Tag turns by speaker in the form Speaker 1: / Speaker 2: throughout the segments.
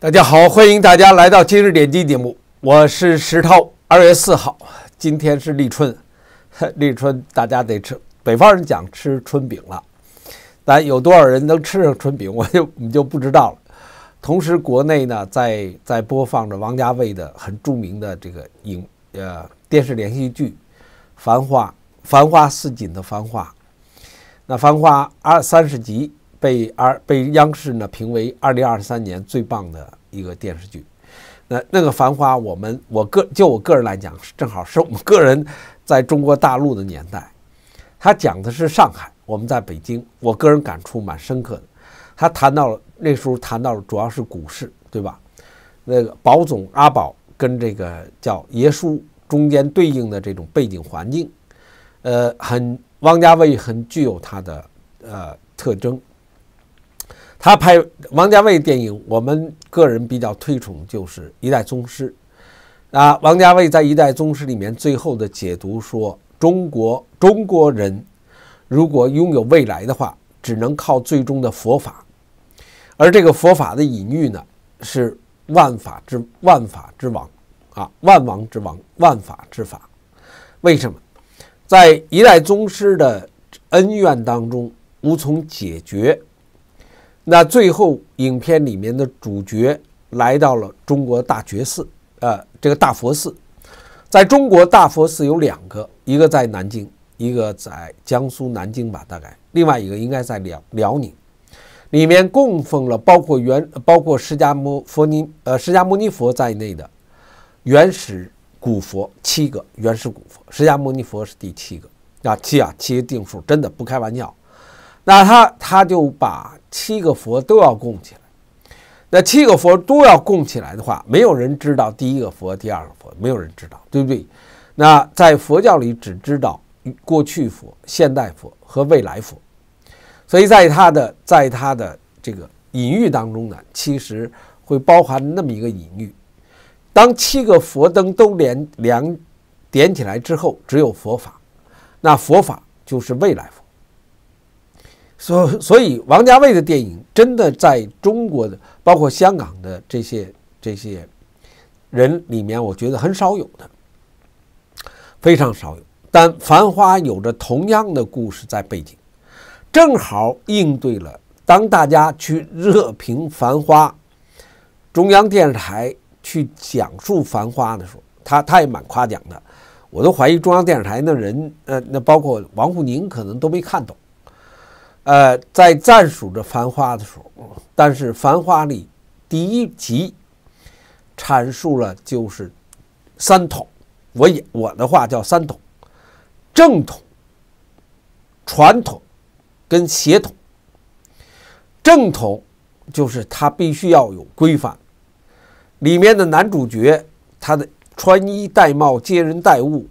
Speaker 1: 大家好，欢迎大家来到今日点击节目，我是石涛。二月四号，今天是立春，立春大家得吃，北方人讲吃春饼了。但有多少人能吃上春饼，我就我们就不知道了。同时，国内呢在在播放着王家卫的很著名的这个影呃电视连续剧《繁花》，繁花似锦的繁花。那繁花二三十集。被二被央视呢评为二零二三年最棒的一个电视剧，那那个《繁花》，我们我个就我个人来讲，正好是我们个人在中国大陆的年代，它讲的是上海，我们在北京，我个人感触蛮深刻的。它谈到了那时候谈到了主要是股市，对吧？那个宝总阿宝跟这个叫爷叔中间对应的这种背景环境，呃，很汪家卫很具有他的呃特征。他拍王家卫电影，我们个人比较推崇就是《一代宗师》啊。王家卫在《一代宗师》里面最后的解读说：“中国中国人如果拥有未来的话，只能靠最终的佛法。”而这个佛法的隐喻呢，是万法之万法之王啊，万王之王，万法之法。为什么？在《一代宗师》的恩怨当中无从解决。那最后，影片里面的主角来到了中国大觉寺，呃，这个大佛寺，在中国大佛寺有两个，一个在南京，一个在江苏南京吧，大概，另外一个应该在辽辽宁，里面供奉了包括原包括释迦摩佛尼呃释迦摩尼佛在内的原始古佛七个原始古佛，释迦摩尼佛是第七个，啊，七啊七定数，真的不开玩笑。那他他就把。七个佛都要供起来，那七个佛都要供起来的话，没有人知道第一个佛、第二个佛，没有人知道，对不对？那在佛教里，只知道过去佛、现代佛和未来佛。所以，在他的在他的这个隐喻当中呢，其实会包含那么一个隐喻：当七个佛灯都连两点起来之后，只有佛法。那佛法就是未来佛。所所以，王家卫的电影真的在中国的，包括香港的这些这些人里面，我觉得很少有的，非常少有。但《繁花》有着同样的故事在背景，正好应对了当大家去热评《繁花》，中央电视台去讲述《繁花》的时候，他他也蛮夸奖的。我都怀疑中央电视台那人，呃，那包括王沪宁可能都没看懂。呃，在战属着繁花》的时候，但是《繁花》里第一集阐述了就是三统，我也我的话叫三统：正统、传统跟协统。正统就是他必须要有规范，里面的男主角他的穿衣戴帽、接人待物。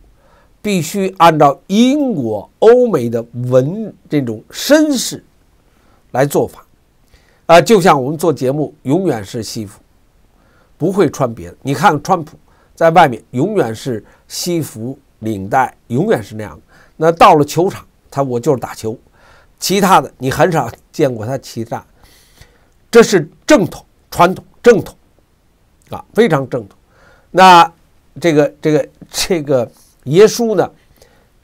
Speaker 1: 必须按照英国、欧美的文这种绅士来做法，啊，就像我们做节目，永远是西服，不会穿别的。你看川普在外面永远是西服、领带，永远是那样。那到了球场，他我就是打球，其他的你很少见过他其他。这是正统传统，正统啊，非常正统。那这个、这个、这个。耶稣呢，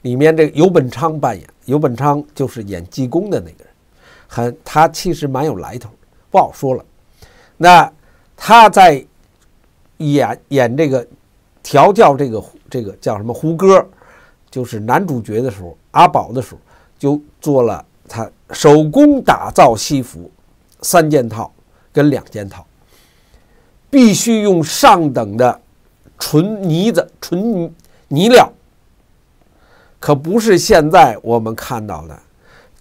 Speaker 1: 里面这个尤本昌扮演，尤本昌就是演济公的那个人，很他其实蛮有来头，不好说了。那他在演演这个调教这个这个叫什么胡歌，就是男主角的时候，阿宝的时候，就做了他手工打造西服三件套跟两件套，必须用上等的纯呢子、纯呢料。可不是现在我们看到的，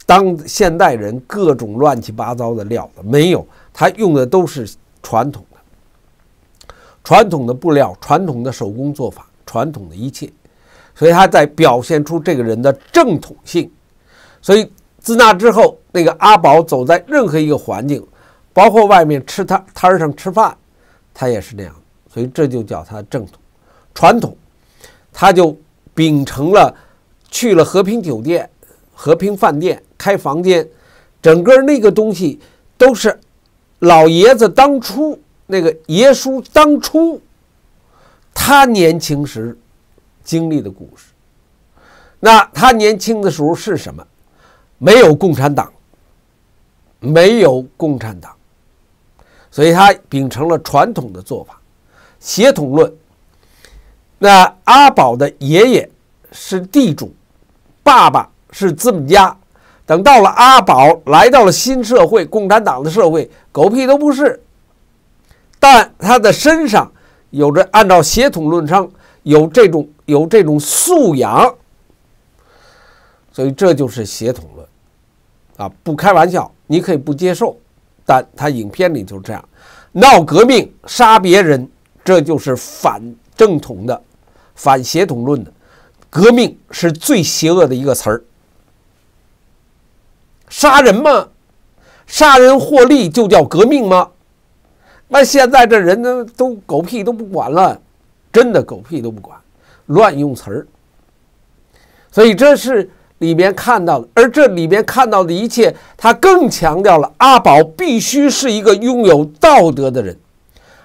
Speaker 1: 当现代人各种乱七八糟的料子没有，他用的都是传统的、传统的布料、传统的手工作法、传统的一切，所以他在表现出这个人的正统性。所以自那之后，那个阿宝走在任何一个环境，包括外面吃摊摊上吃饭，他也是那样。所以这就叫他正统、传统，他就秉承了。去了和平酒店、和平饭店开房间，整个那个东西都是老爷子当初那个爷叔当初他年轻时经历的故事。那他年轻的时候是什么？没有共产党，没有共产党，所以他秉承了传统的做法，协同论。那阿宝的爷爷是地主。爸爸是资本家，等到了阿宝来到了新社会，共产党的社会，狗屁都不是。但他的身上有着按照协同论称有这种有这种素养，所以这就是协同论，啊，不开玩笑，你可以不接受，但他影片里就是这样，闹革命杀别人，这就是反正统的，反协同论的。革命是最邪恶的一个词儿。杀人吗？杀人获利就叫革命吗？那现在这人呢，都狗屁都不管了，真的狗屁都不管，乱用词儿。所以这是里面看到的，而这里面看到的一切，他更强调了阿宝必须是一个拥有道德的人。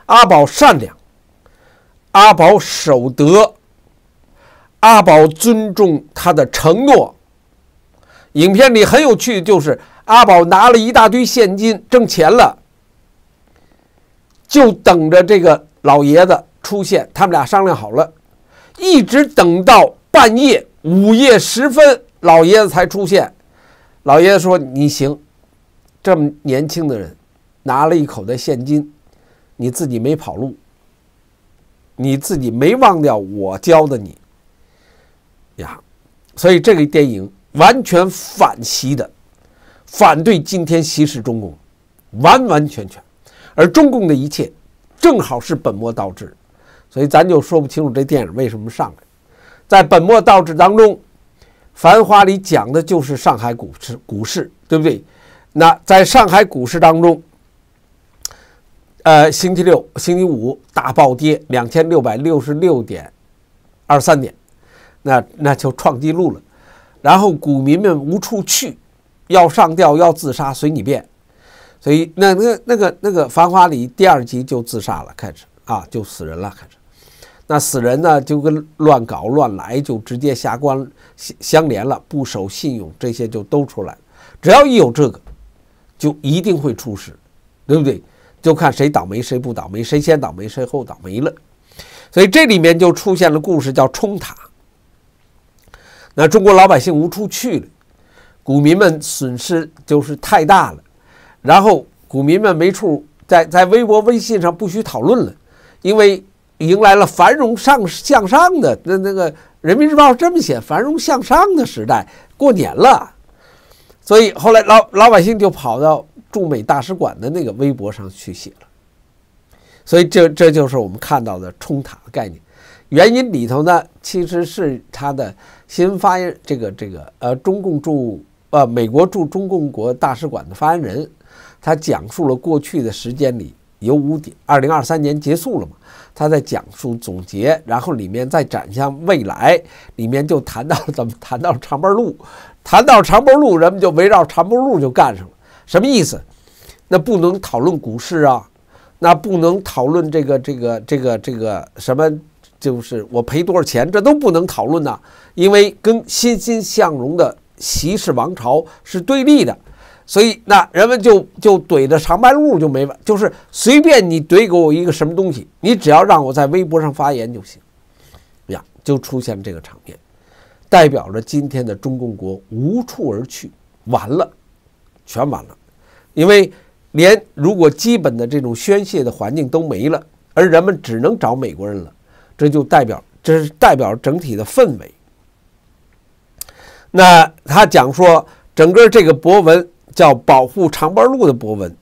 Speaker 1: 阿宝善良，阿宝守德。阿宝尊重他的承诺。影片里很有趣的就是，阿宝拿了一大堆现金，挣钱了，就等着这个老爷子出现。他们俩商量好了，一直等到半夜午夜时分，老爷子才出现。老爷子说：“你行，这么年轻的人，拿了一口袋现金，你自己没跑路，你自己没忘掉我教的你。”呀，所以这个电影完全反习的，反对今天习式中共，完完全全，而中共的一切正好是本末倒置，所以咱就说不清楚这电影为什么上来，在本末倒置当中，《繁花》里讲的就是上海股市，股市对不对？那在上海股市当中，呃，星期六、星期五大暴跌，两千六百六十六点二三点。那那就创纪录了，然后股民们无处去，要上吊要自杀，随你便。所以那那那个那个繁华里第二集就自杀了，开始啊就死人了开始。那死人呢就跟乱搞乱来，就直接下关相相连了，不守信用这些就都出来。只要一有这个，就一定会出事，对不对？就看谁倒霉，谁不倒霉，谁先倒霉，谁后倒霉了。所以这里面就出现了故事叫冲塔。那中国老百姓无处去了，股民们损失就是太大了，然后股民们没处在在微博微信上不许讨论了，因为迎来了繁荣上向上的那那个《人民日报》这么写：繁荣向上的时代，过年了。所以后来老老百姓就跑到驻美大使馆的那个微博上去写了，所以这这就是我们看到的冲塔的概念。原因里头呢，其实是它的。新闻发言，这个这个，呃，中共驻呃美国驻中共国大使馆的发言人，他讲述了过去的时间里有五点，二零二三年结束了嘛？他在讲述总结，然后里面再展向未来，里面就谈到怎么 谈到长白路，谈到长白路，人们就围绕长白路就干上了，什么意思？那不能讨论股市啊，那不能讨论这个这个这个这个什么？就是我赔多少钱，这都不能讨论呐，因为跟欣欣向荣的习氏王朝是对立的，所以那人们就就怼着长白鹿就没完，就是随便你怼给我一个什么东西，你只要让我在微博上发言就行，呀，就出现这个场面，代表着今天的中共国无处而去，完了，全完了，因为连如果基本的这种宣泄的环境都没了，而人们只能找美国人了。这就代表，这是代表整体的氛围。那他讲说，整个这个博文叫“保护长白鹿”的博文，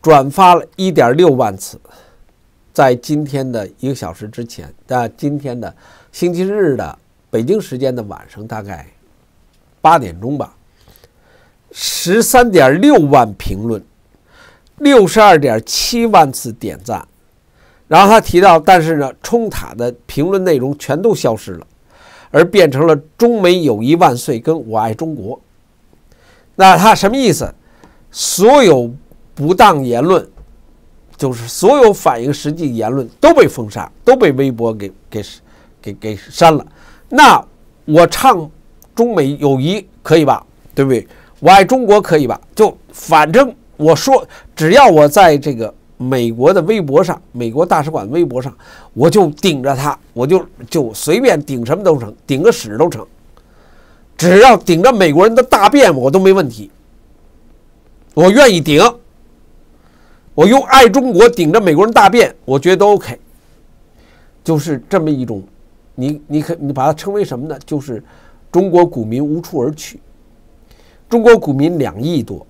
Speaker 1: 转发了1.6万次，在今天的一个小时之前，在今天的星期日的北京时间的晚上大概八点钟吧，13.6万评论，62.7万次点赞。然后他提到，但是呢，冲塔的评论内容全都消失了，而变成了“中美友谊万岁”跟“我爱中国”。那他什么意思？所有不当言论，就是所有反映实际言论都被封杀，都被微博给给给给删了。那我唱中美友谊可以吧？对不对？我爱中国可以吧？就反正我说，只要我在这个。美国的微博上，美国大使馆微博上，我就顶着他，我就就随便顶什么都成，顶个屎都成，只要顶着美国人的大便我都没问题，我愿意顶，我用爱中国顶着美国人大便，我觉得都 OK，就是这么一种，你你可你把它称为什么呢？就是中国股民无处而去，中国股民两亿多，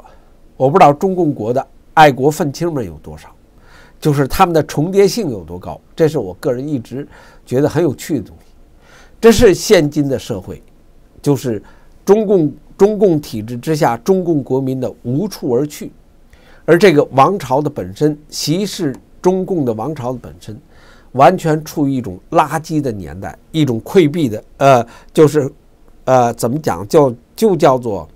Speaker 1: 我不知道中共国的爱国愤青们有多少。就是他们的重叠性有多高，这是我个人一直觉得很有趣的东西。这是现今的社会，就是中共中共体制之下，中共国民的无处而去，而这个王朝的本身，其实中共的王朝的本身，完全处于一种垃圾的年代，一种溃败的，呃，就是，呃，怎么讲，就就叫做，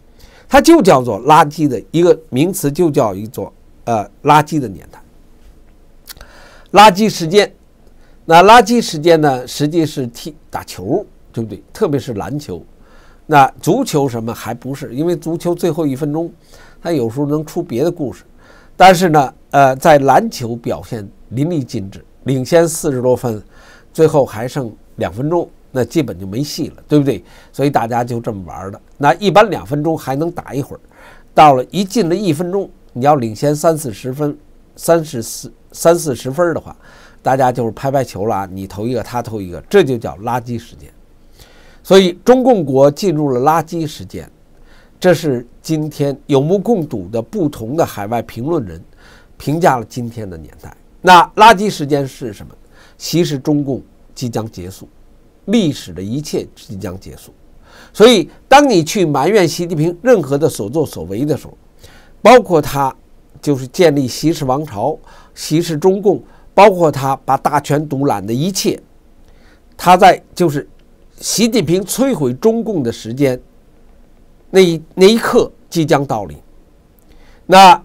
Speaker 1: 它就叫做垃圾的一个名词，就叫一座，呃垃圾的年代。垃圾时间，那垃圾时间呢？实际是踢打球，对不对？特别是篮球，那足球什么还不是？因为足球最后一分钟，它有时候能出别的故事。但是呢，呃，在篮球表现淋漓尽致，领先四十多分，最后还剩两分钟，那基本就没戏了，对不对？所以大家就这么玩的。那一般两分钟还能打一会儿，到了一进了一分钟，你要领先三四十分，三十四。三四十分的话，大家就是拍拍球了。你投一个，他投一个，这就叫垃圾时间。所以，中共国进入了垃圾时间，这是今天有目共睹的。不同的海外评论人评价了今天的年代。那垃圾时间是什么？其实中共即将结束，历史的一切即将结束。所以，当你去埋怨习近平任何的所作所为的时候，包括他就是建立习氏王朝。歧视中共，包括他把大权独揽的一切，他在就是习近平摧毁中共的时间，那一那一刻即将到临，那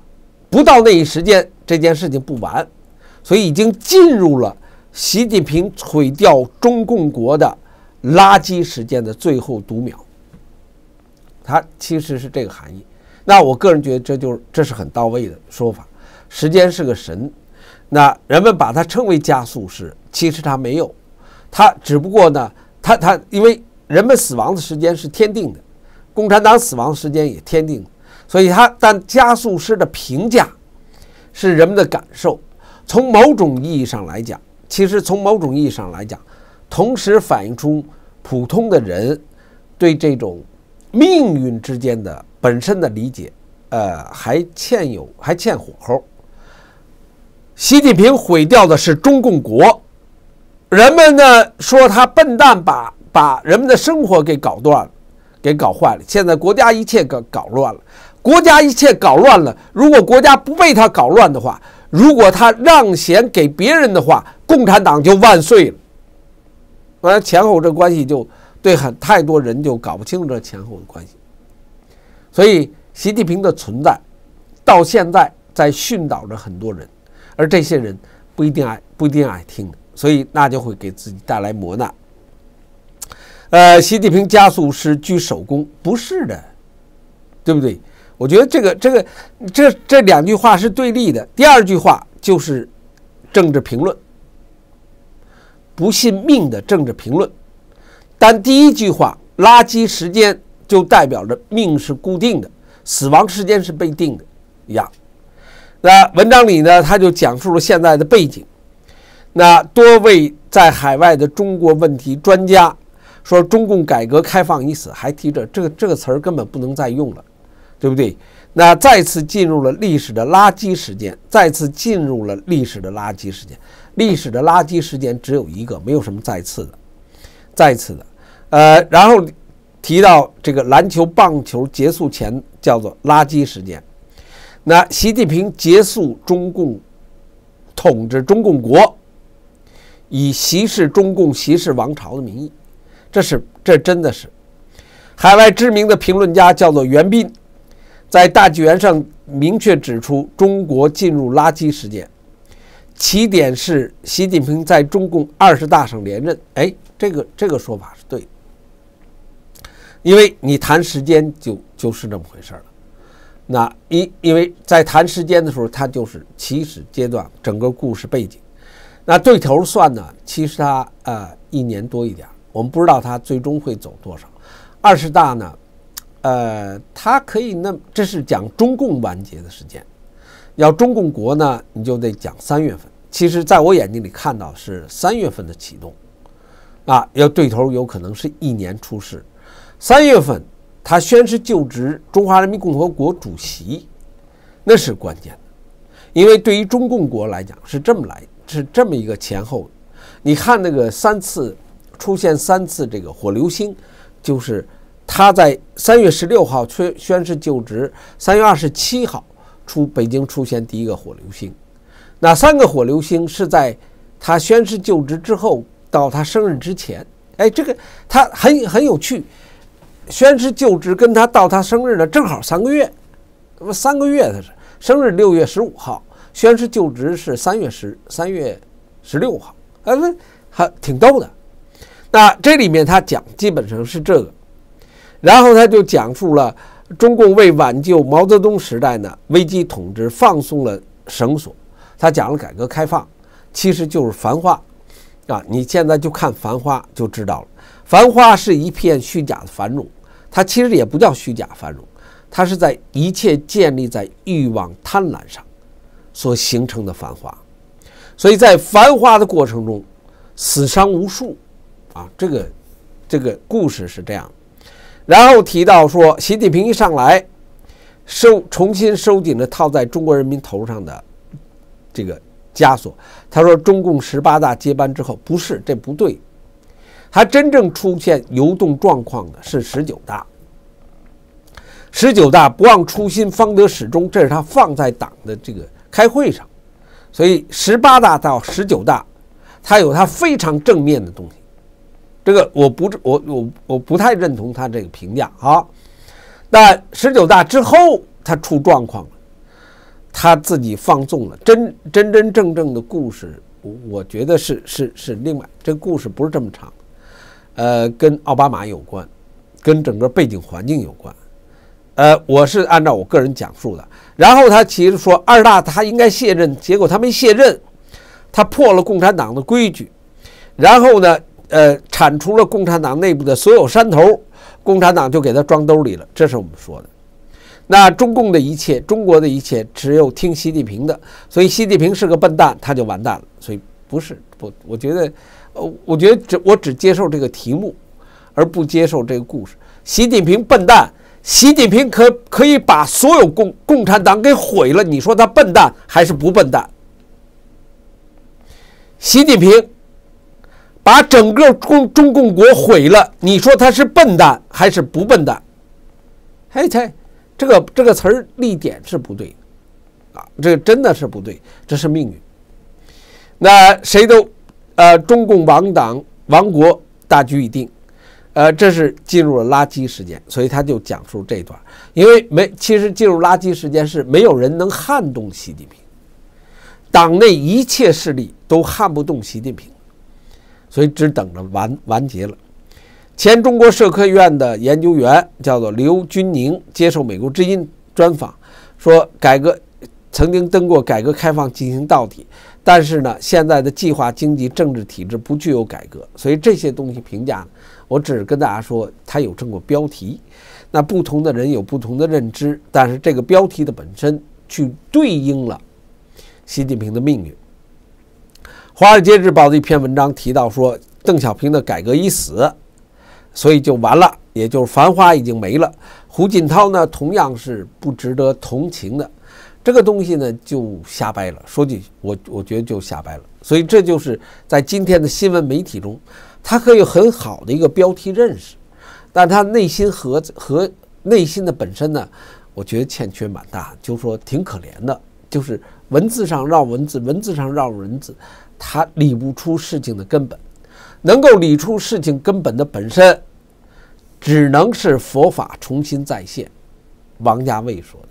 Speaker 1: 不到那一时间，这件事情不完，所以已经进入了习近平毁掉中共国的垃圾时间的最后读秒，他其实是这个含义。那我个人觉得，这就是这是很到位的说法。时间是个神，那人们把它称为加速师，其实它没有，它只不过呢，它它因为人们死亡的时间是天定的，共产党死亡时间也天定，所以它但加速师的评价是人们的感受，从某种意义上来讲，其实从某种意义上来讲，同时反映出普通的人对这种命运之间的本身的理解，呃，还欠有还欠火候。习近平毁掉的是中共国，人们呢说他笨蛋，把把人们的生活给搞断了，给搞坏了。现在国家一切搞搞乱了，国家一切搞乱了。如果国家不被他搞乱的话，如果他让贤给别人的话，共产党就万岁了。完前后这关系就对很太多人就搞不清这前后的关系，所以习近平的存在到现在在训导着很多人。而这些人不一定爱，不一定爱听，所以那就会给自己带来磨难。呃，习近平加速是居首功，不是的，对不对？我觉得这个、这个、这这两句话是对立的。第二句话就是政治评论，不信命的政治评论。但第一句话，垃圾时间就代表着命是固定的，死亡时间是被定的，一样。那文章里呢，他就讲述了现在的背景。那多位在海外的中国问题专家说，中共改革开放已死，还提着这个这个词儿根本不能再用了，对不对？那再次进入了历史的垃圾时间，再次进入了历史的垃圾时间。历史的垃圾时间只有一个，没有什么再次的，再次的。呃，然后提到这个篮球、棒球结束前叫做垃圾时间。那习近平结束中共统治，中共国以“习氏中共”“习氏王朝”的名义，这是这真的是海外知名的评论家叫做袁斌，在大纪元上明确指出，中国进入垃圾时间，起点是习近平在中共二十大上连任。哎，这个这个说法是对，因为你谈时间就就是这么回事了。那一，因为在谈时间的时候，它就是起始阶段，整个故事背景。那对头算呢，其实它呃一年多一点，我们不知道它最终会走多少。二十大呢，呃，它可以那，这是讲中共完结的时间。要中共国呢，你就得讲三月份。其实，在我眼睛里看到是三月份的启动，啊，要对头有可能是一年出事，三月份。他宣誓就职中华人民共和国主席，那是关键的，因为对于中共国来讲是这么来，是这么一个前后。你看那个三次出现三次这个火流星，就是他在三月十六号宣宣誓就职，三月二十七号出北京出现第一个火流星，那三个火流星是在他宣誓就职之后到他生日之前，哎，这个他很很有趣。宣誓就职跟他到他生日呢，正好三个月。那么三个月他是生日六月十五号，宣誓就职是三月十，三月十六号。哎，还挺逗的。那这里面他讲基本上是这个，然后他就讲述了中共为挽救毛泽东时代呢危机统治，放松了绳索。他讲了改革开放，其实就是繁花啊。你现在就看繁花就知道了。繁华是一片虚假的繁荣，它其实也不叫虚假繁荣，它是在一切建立在欲望贪婪上所形成的繁华。所以在繁华的过程中，死伤无数。啊，这个这个故事是这样。然后提到说，习近平一上来收重新收紧了套在中国人民头上的这个枷锁。他说，中共十八大接班之后，不是这不对。他真正出现游动状况的是十九大。十九大不忘初心方得始终，这是他放在党的这个开会上。所以十八大到十九大，他有他非常正面的东西。这个我不我我我不太认同他这个评价啊。那十九大之后他出状况了，他自己放纵了。真真真正正的故事，我觉得是是是另外，这故事不是这么长。呃，跟奥巴马有关，跟整个背景环境有关。呃，我是按照我个人讲述的。然后他其实说，二大他应该卸任，结果他没卸任，他破了共产党的规矩。然后呢，呃，铲除了共产党内部的所有山头，共产党就给他装兜里了。这是我们说的。那中共的一切，中国的一切，只有听习近平的。所以习近平是个笨蛋，他就完蛋了。所以不是，不，我觉得。呃，我觉得只我只接受这个题目，而不接受这个故事。习近平笨蛋，习近平可可以把所有共共产党给毁了？你说他笨蛋还是不笨蛋？习近平把整个共中共国毁了，你说他是笨蛋还是不笨蛋？哎，他这个这个词儿立点是不对，啊，这个真的是不对，这是命运。那谁都。呃，中共亡党亡国大局已定，呃，这是进入了垃圾时间，所以他就讲述这段。因为没，其实进入垃圾时间是没有人能撼动习近平，党内一切势力都撼不动习近平，所以只等着完完结了。前中国社科院的研究员叫做刘军宁接受美国之音专访，说改革曾经登过《改革开放进行到底》。但是呢，现在的计划经济政治体制不具有改革，所以这些东西评价，我只跟大家说，它有这么个标题。那不同的人有不同的认知，但是这个标题的本身去对应了习近平的命运。《华尔街日报》的一篇文章提到说，邓小平的改革已死，所以就完了，也就是繁花已经没了。胡锦涛呢，同样是不值得同情的。这个东西呢，就瞎掰了。说句我，我觉得就瞎掰了。所以这就是在今天的新闻媒体中，他可以很好的一个标题认识，但他内心和和内心的本身呢，我觉得欠缺蛮大。就是说挺可怜的，就是文字上绕文字，文字上绕文字，他理不出事情的根本。能够理出事情根本的本身，只能是佛法重新再现。王家卫说的。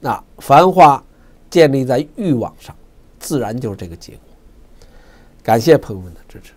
Speaker 1: 那繁华建立在欲望上，自然就是这个结果。感谢朋友们的支持。